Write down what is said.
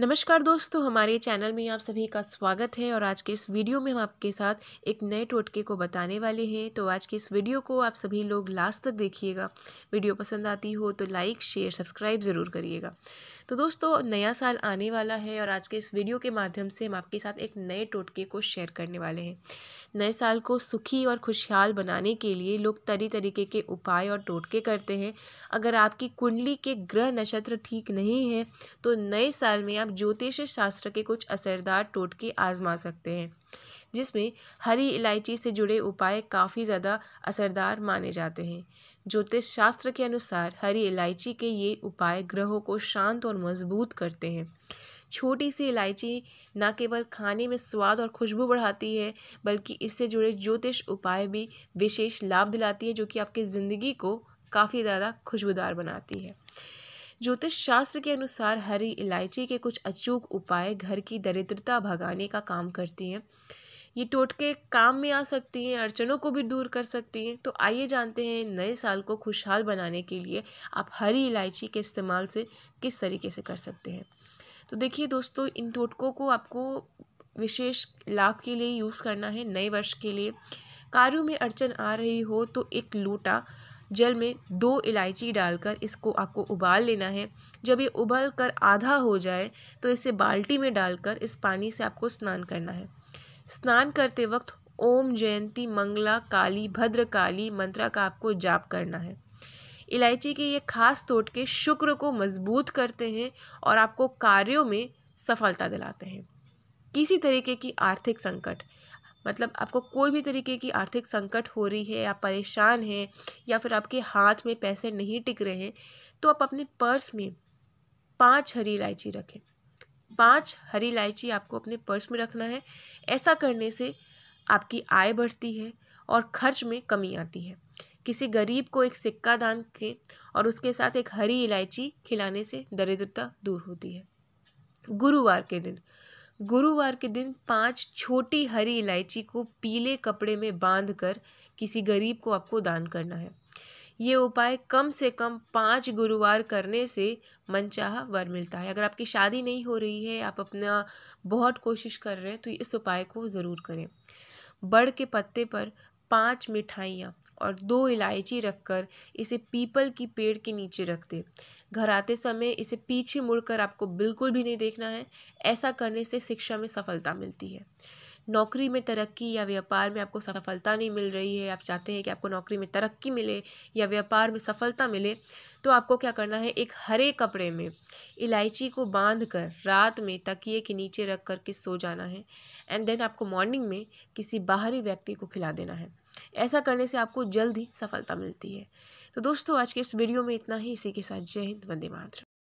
नमस्कार दोस्तों हमारे चैनल में आप सभी का स्वागत है और आज के इस वीडियो में हम आपके साथ एक नए टोटके को बताने वाले हैं तो आज के इस वीडियो को आप सभी लोग लास्ट तक देखिएगा वीडियो पसंद आती हो तो लाइक शेयर सब्सक्राइब ज़रूर करिएगा तो दोस्तों नया साल आने वाला है और आज के इस वीडियो के माध्यम से हम आपके साथ एक नए टोटके को शेयर करने वाले हैं नए साल को सुखी और खुशहाल बनाने के लिए लोग तरी तरीके के उपाय और टोटके करते हैं अगर आपकी कुंडली के ग्रह नक्षत्र ठीक नहीं है तो नए साल में आप ज्योतिष शास्त्र के कुछ असरदार टोटके आजमा सकते हैं जिसमें हरी इलायची से जुड़े उपाय काफ़ी ज़्यादा असरदार माने जाते हैं ज्योतिष शास्त्र के अनुसार हरी इलायची के ये उपाय ग्रहों को शांत और मजबूत करते हैं छोटी सी इलायची न केवल खाने में स्वाद और खुशबू बढ़ाती है बल्कि इससे जुड़े ज्योतिष उपाय भी विशेष लाभ दिलाती है जो कि आपकी ज़िंदगी को काफ़ी ज़्यादा खुशबूदार बनाती है ज्योतिष शास्त्र के अनुसार हरी इलायची के कुछ अचूक उपाय घर की दरिद्रता भगाने का काम करती हैं ये टोटके काम में आ सकती हैं अड़चनों को भी दूर कर सकती हैं तो आइए जानते हैं नए साल को खुशहाल बनाने के लिए आप हरी इलायची के इस्तेमाल से किस तरीके से कर सकते हैं तो देखिए दोस्तों इन टोटकों को आपको विशेष लाभ के लिए यूज़ करना है नए वर्ष के लिए कार्यों में अड़चन आ रही हो तो एक लोटा जल में दो इलायची डालकर इसको आपको उबाल लेना है जब ये उबल कर आधा हो जाए तो इसे बाल्टी में डालकर इस पानी से आपको स्नान करना है स्नान करते वक्त ओम जयंती मंगला काली भद्र काली मंत्रा का आपको जाप करना है इलायची के ये खास तोटके शुक्र को मजबूत करते हैं और आपको कार्यों में सफलता दिलाते हैं किसी तरीके की आर्थिक संकट मतलब आपको कोई भी तरीके की आर्थिक संकट हो रही है आप परेशान हैं या फिर आपके हाथ में पैसे नहीं टिक रहे हैं तो आप अपने पर्स में पाँच हरी इलायची रखें पाँच हरी इलायची आपको अपने पर्स में रखना है ऐसा करने से आपकी आय बढ़ती है और खर्च में कमी आती है किसी गरीब को एक सिक्का दान के और उसके साथ एक हरी इलायची खिलाने से दरिद्रता दूर होती है गुरुवार के दिन गुरुवार के दिन पांच छोटी हरी इलायची को पीले कपड़े में बांध कर किसी गरीब को आपको दान करना है ये उपाय कम से कम पाँच गुरुवार करने से मनचाह वर मिलता है अगर आपकी शादी नहीं हो रही है आप अपना बहुत कोशिश कर रहे हैं तो इस उपाय को ज़रूर करें बड़ के पत्ते पर पांच मिठाइयाँ और दो इलायची रखकर इसे पीपल की पेड़ के नीचे रख दे घर आते समय इसे पीछे मुड़कर आपको बिल्कुल भी नहीं देखना है ऐसा करने से शिक्षा में सफलता मिलती है नौकरी में तरक्की या व्यापार में आपको सफलता नहीं मिल रही है आप चाहते हैं कि आपको नौकरी में तरक्की मिले या व्यापार में सफलता मिले तो आपको क्या करना है एक हरे कपड़े में इलायची को बांध कर रात में तकिए के नीचे रख कर के सो जाना है एंड देन आपको मॉर्निंग में किसी बाहरी व्यक्ति को खिला देना है ऐसा करने से आपको जल्द ही सफलता मिलती है तो दोस्तों आज के इस वीडियो में इतना ही इसी के साथ जय हिंद वंदे मातरम